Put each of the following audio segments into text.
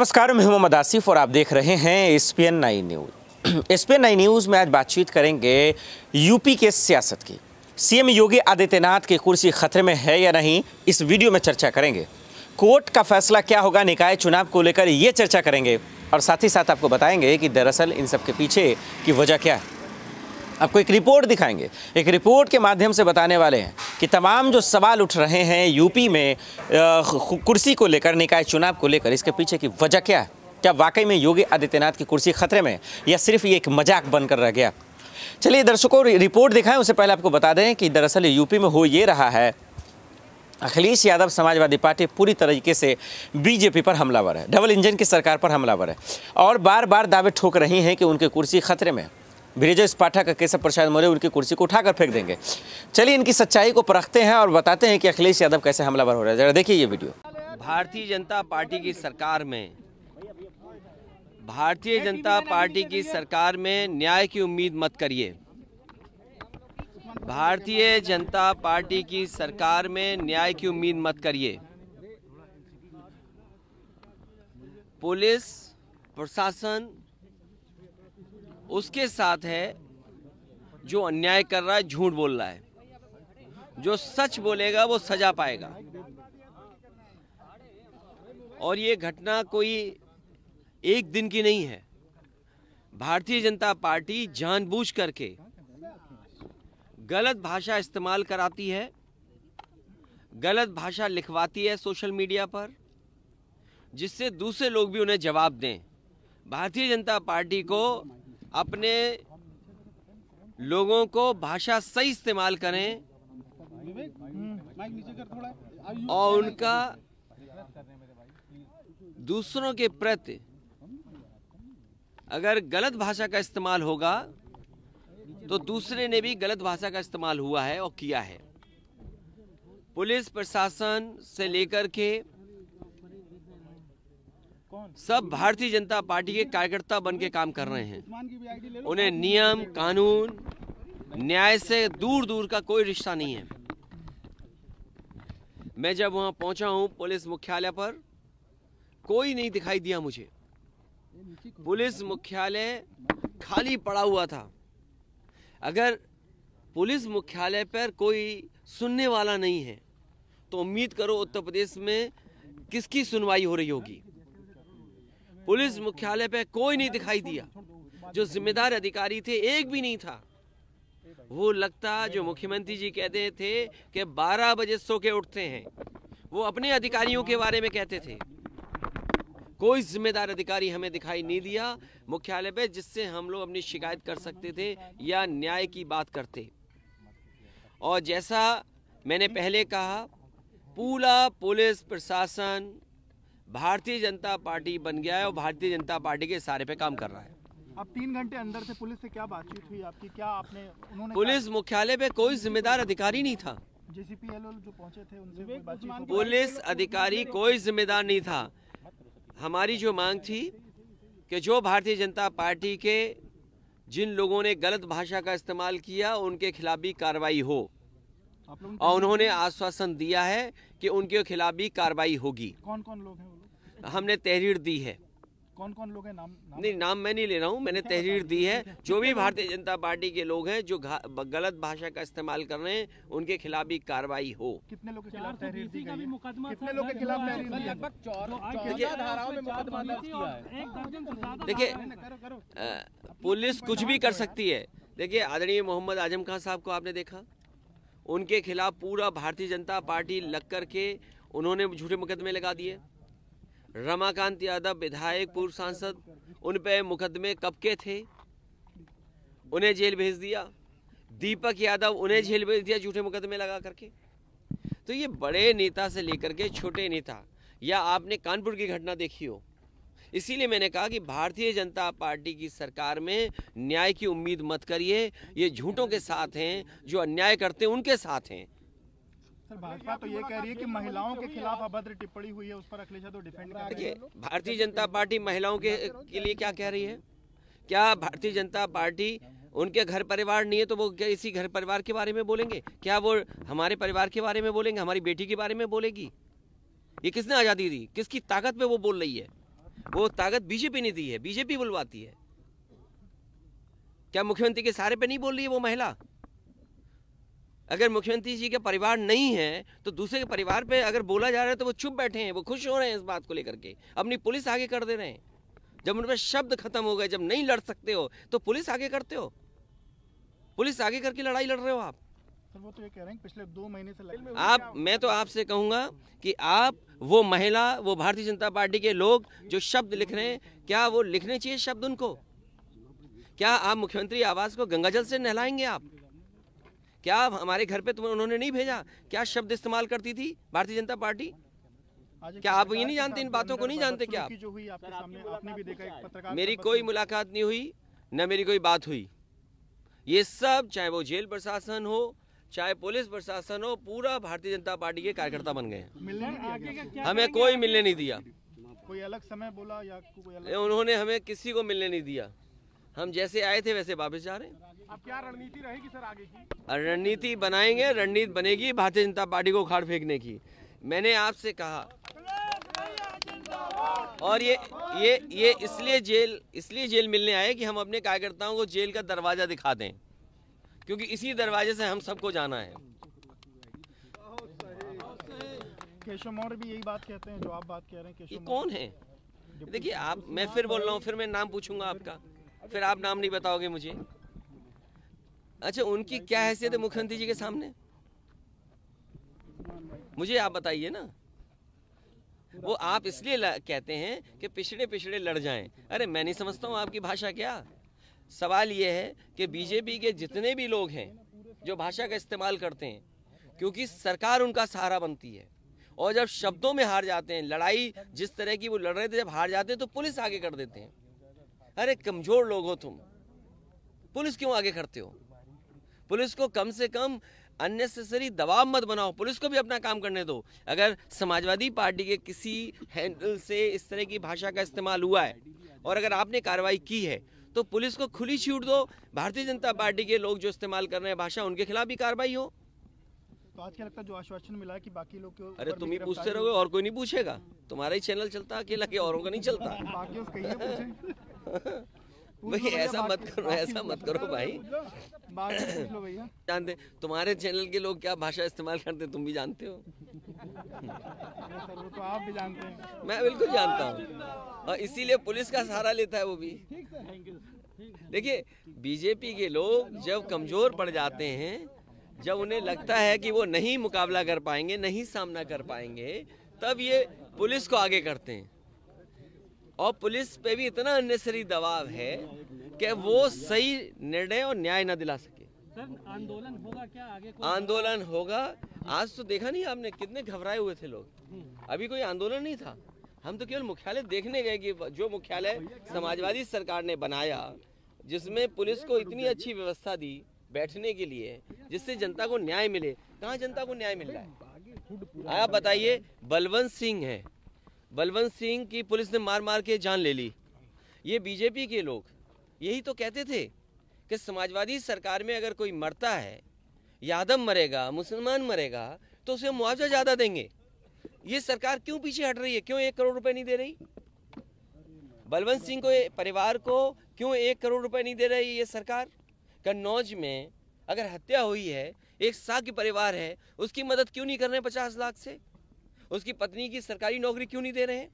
नमस्कार मैं मोहम्मद आसिफ और आप देख रहे हैं S P N nine news S P N nine news में आज बातचीत करेंगे यूपी के सियासत की सीएम योगी आदित्यनाथ की कुर्सी खतरे में है या नहीं इस वीडियो में चर्चा करेंगे कोर्ट का फैसला क्या होगा निकाय चुनाव को लेकर ये चर्चा करेंगे और साथ ही साथ आपको बताएंगे कि दरअसल इन सब के पीछे की वजह क्या है आपको एक रिपोर्ट दिखाएंगे एक रिपोर्ट के माध्यम से बताने वाले हैं कि तमाम जो सवाल उठ रहे हैं यूपी में कुर्सी को लेकर निकाय चुनाव को लेकर इसके पीछे की वजह क्या है क्या वाकई में योगी आदित्यनाथ की कुर्सी खतरे में या सिर्फ ये एक मजाक बनकर रह गया चलिए दर्शकों रिपोर्ट दिखाएं उससे पहले आपको बता दें कि दरअसल यूपी में हो ये रहा है अखिलेश यादव समाजवादी पार्टी पूरी तरीके से बीजेपी पर हमलावर है डबल इंजन की सरकार पर हमलावर है और बार बार दावे ठोक रही हैं कि उनकी कुर्सी खतरे में ब्रिजेश पाठक केशव प्रसाद मौर्य उनकी कुर्सी को उठाकर फेंक देंगे चलिए इनकी सच्चाई को परखते हैं और बताते हैं कि अखिलेश यादव कैसे हमलावर हो रहा है जरा देखिए ये वीडियो भारतीय जनता पार्टी की सरकार में भारतीय जनता पार्टी की सरकार में न्याय की उम्मीद मत करिए भारतीय जनता पार्टी की सरकार में न्याय की उम्मीद मत करिए पुलिस प्रशासन उसके साथ है जो अन्याय कर रहा है झूठ बोल रहा है जो सच बोलेगा वो सजा पाएगा और ये घटना कोई एक दिन की नहीं है भारतीय जनता पार्टी जानबूझ करके गलत भाषा इस्तेमाल कराती है गलत भाषा लिखवाती है सोशल मीडिया पर जिससे दूसरे लोग भी उन्हें जवाब दें भारतीय जनता पार्टी को अपने लोगों को भाषा सही इस्तेमाल करें और उनका दूसरों के प्रति अगर गलत भाषा का इस्तेमाल होगा तो दूसरे ने भी गलत भाषा का इस्तेमाल हुआ है और किया है पुलिस प्रशासन से लेकर के सब भारतीय जनता पार्टी के कार्यकर्ता बन के काम कर रहे हैं उन्हें नियम कानून न्याय से दूर दूर का कोई रिश्ता नहीं है मैं जब वहां पहुंचा हूं पुलिस मुख्यालय पर कोई नहीं दिखाई दिया मुझे पुलिस मुख्यालय खाली पड़ा हुआ था अगर पुलिस मुख्यालय पर कोई सुनने वाला नहीं है तो उम्मीद करो उत्तर प्रदेश में किसकी सुनवाई हो रही होगी पुलिस मुख्यालय पे कोई नहीं दिखाई दिया जो जिम्मेदार अधिकारी थे एक भी नहीं था वो लगता जो मुख्यमंत्री जी कहते थे कि 12 बजे सो के उठते हैं वो अपने अधिकारियों के बारे में कहते थे कोई जिम्मेदार अधिकारी हमें दिखाई नहीं दिया मुख्यालय पे जिससे हम लोग अपनी शिकायत कर सकते थे या न्याय की बात करते और जैसा मैंने पहले कहा पूरा पुलिस प्रशासन भारतीय जनता पार्टी बन गया है और भारतीय जनता पार्टी के सारे पे काम कर रहा है अब तीन घंटे अंदर से पुलिस से क्या बातचीत हुई आपकी क्या आपने उन्होंने पुलिस मुख्यालय पे कोई जिम्मेदार अधिकारी नहीं था जो पहुंचे थे उनसे कोई पुलिस अधिकारी कोई जिम्मेदार नहीं था हमारी जो मांग थी कि जो भारतीय जनता पार्टी के जिन लोगों ने गलत भाषा का इस्तेमाल किया उनके खिलाफ भी कार्रवाई हो और उन्होंने आश्वासन दिया है कि उनके खिलाफ भी कार्रवाई होगी कौन कौन लोग हैं हमने तहरीर दी है कौन कौन लोग हैं नाम, नाम नहीं नाम मैं नहीं ले रहा हूँ मैंने तहरीर दी है जो भी भारतीय जनता पार्टी के लोग हैं जो गलत भाषा का इस्तेमाल कर रहे हैं उनके खिलाफ भी कार्रवाई हो कितने लोग तो तो देखिए पुलिस कुछ भी कर सकती है देखिए आदरणीय मोहम्मद आजम खान साहब को आपने देखा उनके खिलाफ पूरा भारतीय जनता पार्टी लग कर के उन्होंने झूठे मुकदमे लगा दिए रमाकांत यादव विधायक पूर्व सांसद उन पर मुकदमे कब के थे उन्हें जेल भेज दिया दीपक यादव उन्हें जेल भेज दिया झूठे मुकदमे लगा करके तो ये बड़े नेता से लेकर के छोटे नेता या आपने कानपुर की घटना देखी हो इसीलिए मैंने कहा कि भारतीय जनता पार्टी की सरकार में न्याय की उम्मीद मत करिए ये झूठों के साथ हैं जो अन्याय करते हैं उनके साथ हैं भाजपा तो ये कह रही है कि महिलाओं के खिलाफ अभद्र टिप्पणी हुई है उस पर अखिलेश यादव डिफेंड कर रहे हैं भारतीय जनता पार्टी महिलाओं के, के लिए क्या कह रही है क्या भारतीय जनता पार्टी उनके घर परिवार नहीं है तो वो इसी घर परिवार के बारे में बोलेंगे क्या वो हमारे परिवार के बारे में बोलेंगे हमारी बेटी के बारे में बोलेगी ये किसने आज़ादी दी किसकी ताकत पे वो बोल रही है वो ताकत बीजेपी ने दी है बीजेपी बुलवाती है क्या मुख्यमंत्री के सारे पे नहीं बोल रही है वो महिला अगर मुख्यमंत्री जी का परिवार नहीं है तो दूसरे के परिवार पे अगर बोला जा रहा है तो वो चुप बैठे हैं वो खुश हो रहे हैं इस बात को लेकर के अपनी पुलिस आगे कर दे रहे हैं जब उन पर शब्द खत्म हो गए जब नहीं लड़ सकते हो तो पुलिस आगे करते हो पुलिस आगे करके लड़ाई लड़ रहे हो आप तो तो आप मैं तो आपसे कहूंगा कि आप वो महिला वो भारतीय जनता पार्टी के लोग जो शब्द लिख रहे हैं क्या वो लिखने चाहिए शब्द उनको क्या आप मुख्यमंत्री आवास को गंगाजल से नहलाएंगे आप क्या आप हमारे घर पे तुम्हें उन्होंने नहीं भेजा क्या शब्द इस्तेमाल करती थी भारतीय जनता पार्टी क्या आप ये नहीं जानते इन बातों को नहीं जानते क्या मेरी कोई मुलाकात नहीं हुई न मेरी कोई बात हुई ये सब चाहे वो जेल प्रशासन हो चाहे पुलिस प्रशासन हो पूरा भारतीय जनता पार्टी के कार्यकर्ता बन गए हैं हमें कोई मिलने नहीं दिया कोई अलग समय बोला या कोई अलग उन्होंने हमें किसी को मिलने नहीं दिया हम जैसे आए थे वैसे वापस जा रहे हैं अब क्या रणनीति रहेगी सर आगे की रणनीति बनाएंगे रणनीति बनेगी भारतीय जनता पार्टी को उखाड़ फेंकने की मैंने आपसे कहा और ये ये ये इसलिए जेल इसलिए जेल मिलने आए कि हम अपने कार्यकर्ताओं को जेल का दरवाजा दिखा दें क्योंकि इसी दरवाजे से हम सबको जाना है भी यही बात कहते हैं जो आप बात कह रहे हैं कौन है देखिए आप मैं फिर बोल रहा हूँ फिर मैं नाम पूछूंगा आपका फिर आप नाम नहीं बताओगे मुझे अच्छा उनकी क्या हैसियत है मुख्यमंत्री जी के सामने मुझे आप बताइए ना वो आप इसलिए कहते हैं कि पिछड़े पिछड़े लड़ जाएं अरे मैं नहीं समझता हूँ आपकी भाषा क्या सवाल ये है कि बीजेपी के जितने भी लोग हैं जो भाषा का इस्तेमाल करते हैं क्योंकि सरकार उनका सहारा बनती है और जब शब्दों में हार जाते हैं लड़ाई जिस तरह की वो लड़ रहे थे जब हार जाते हैं तो पुलिस आगे कर देते हैं अरे कमजोर लोग हो तुम पुलिस क्यों आगे करते हो पुलिस को कम से कम अननेसेसरी दबाव मत बनाओ पुलिस को भी अपना काम करने दो अगर समाजवादी पार्टी के किसी हैंडल से इस तरह की भाषा का इस्तेमाल हुआ है और अगर आपने कार्रवाई की है तो पुलिस को खुली छूट दो भारतीय जनता पार्टी के लोग जो इस्तेमाल कर रहे हैं भाषा उनके खिलाफ भी कार्रवाई हो तो आज क्या लगता है जो आश्वासन मिला कि बाकी लोग अरे तुम ही पूछते रहोगे और कोई नहीं पूछेगा तुम्हारा ही चैनल चलता अकेला के औरों का नहीं चलता भाई ऐसा मत करो ऐसा मत करो भाई जानते तुम्हारे चैनल के लोग क्या भाषा इस्तेमाल करते तुम भी जानते हो तो आप भी जानते हैं मैं बिल्कुल जानता हूँ और इसीलिए पुलिस का सहारा लेता है वो भी देखिए बीजेपी के लोग जब कमजोर पड़ जाते हैं जब उन्हें लगता है कि वो नहीं मुकाबला कर पाएंगे नहीं सामना कर पाएंगे तब ये पुलिस को आगे करते हैं और पुलिस पे भी इतना अननेसरी दबाव है कि वो सही निर्णय और न्याय ना दिला सके आंदोलन होगा क्या आगे आंदोलन होगा आज तो देखा नहीं आपने कितने घबराए हुए थे लोग अभी कोई आंदोलन नहीं था हम तो केवल मुख्यालय देखने गए कि जो मुख्यालय समाजवादी सरकार ने बनाया जिसमें पुलिस को इतनी अच्छी व्यवस्था दी बैठने के लिए जिससे जनता को न्याय मिले कहाँ जनता को न्याय मिल रहा है आप बताइए बलवंत सिंह है बलवंत सिंह की पुलिस ने मार मार के जान ले ली ये बीजेपी के लोग यही तो कहते थे कि समाजवादी सरकार में अगर कोई मरता है यादव मरेगा मुसलमान मरेगा तो उसे मुआवजा ज़्यादा देंगे ये सरकार क्यों पीछे हट रही है क्यों एक करोड़ रुपए नहीं दे रही बलवंत सिंह को परिवार को क्यों एक करोड़ रुपए नहीं दे रही ये सरकार कन्नौज में अगर हत्या हुई है एक साग परिवार है उसकी मदद क्यों नहीं कर रहे पचास लाख से उसकी पत्नी की सरकारी नौकरी क्यों नहीं दे रहे हैं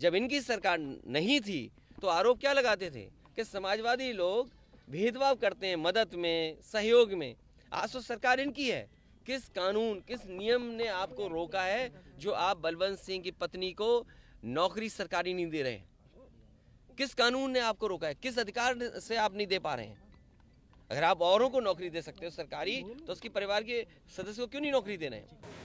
जब इनकी सरकार नहीं थी तो आरोप क्या लगाते थे कि समाजवादी लोग भेदभाव करते हैं मदद में सहयोग में आज तो सरकार इनकी है किस कानून किस नियम ने आपको रोका है जो आप बलवंत सिंह की पत्नी को नौकरी सरकारी नहीं दे रहे हैं किस कानून ने आपको रोका है किस अधिकार से आप नहीं दे पा रहे हैं अगर आप औरों को नौकरी दे सकते हो सरकारी तो उसकी परिवार के सदस्य को क्यों नहीं नौकरी दे रहे हैं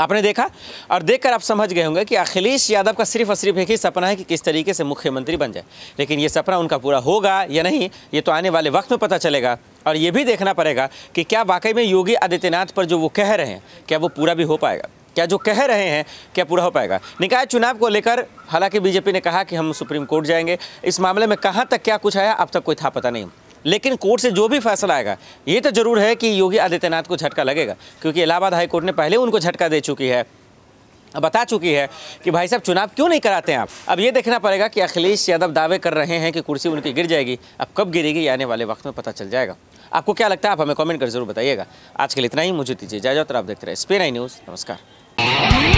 आपने देखा और देखकर आप समझ गए होंगे कि अखिलेश यादव का सिर्फ और सिर्फ एक ही सपना है कि किस तरीके से मुख्यमंत्री बन जाए लेकिन ये सपना उनका पूरा होगा या नहीं ये तो आने वाले वक्त में पता चलेगा और ये भी देखना पड़ेगा कि क्या वाकई में योगी आदित्यनाथ पर जो वो कह रहे हैं क्या वो पूरा भी हो पाएगा क्या जो कह रहे हैं क्या पूरा हो पाएगा निकाय चुनाव को लेकर हालांकि बीजेपी ने कहा कि हम सुप्रीम कोर्ट जाएंगे इस मामले में कहाँ तक क्या कुछ आया अब तक कोई था पता नहीं लेकिन कोर्ट से जो भी फैसला आएगा ये तो जरूर है कि योगी आदित्यनाथ को झटका लगेगा क्योंकि इलाहाबाद हाई कोर्ट ने पहले उनको झटका दे चुकी है बता चुकी है कि भाई साहब चुनाव क्यों नहीं कराते हैं आप अब ये देखना पड़ेगा कि अखिलेश यादव दावे कर रहे हैं कि कुर्सी उनकी गिर जाएगी अब कब गिरेगी आने वाले वक्त में पता चल जाएगा आपको क्या लगता है आप हमें कमेंट कर जरूर बताइएगा आज के लिए इतना ही मुझे दीजिए इजाजत और आप देखते रहे स्पेन आई न्यूज़ नमस्कार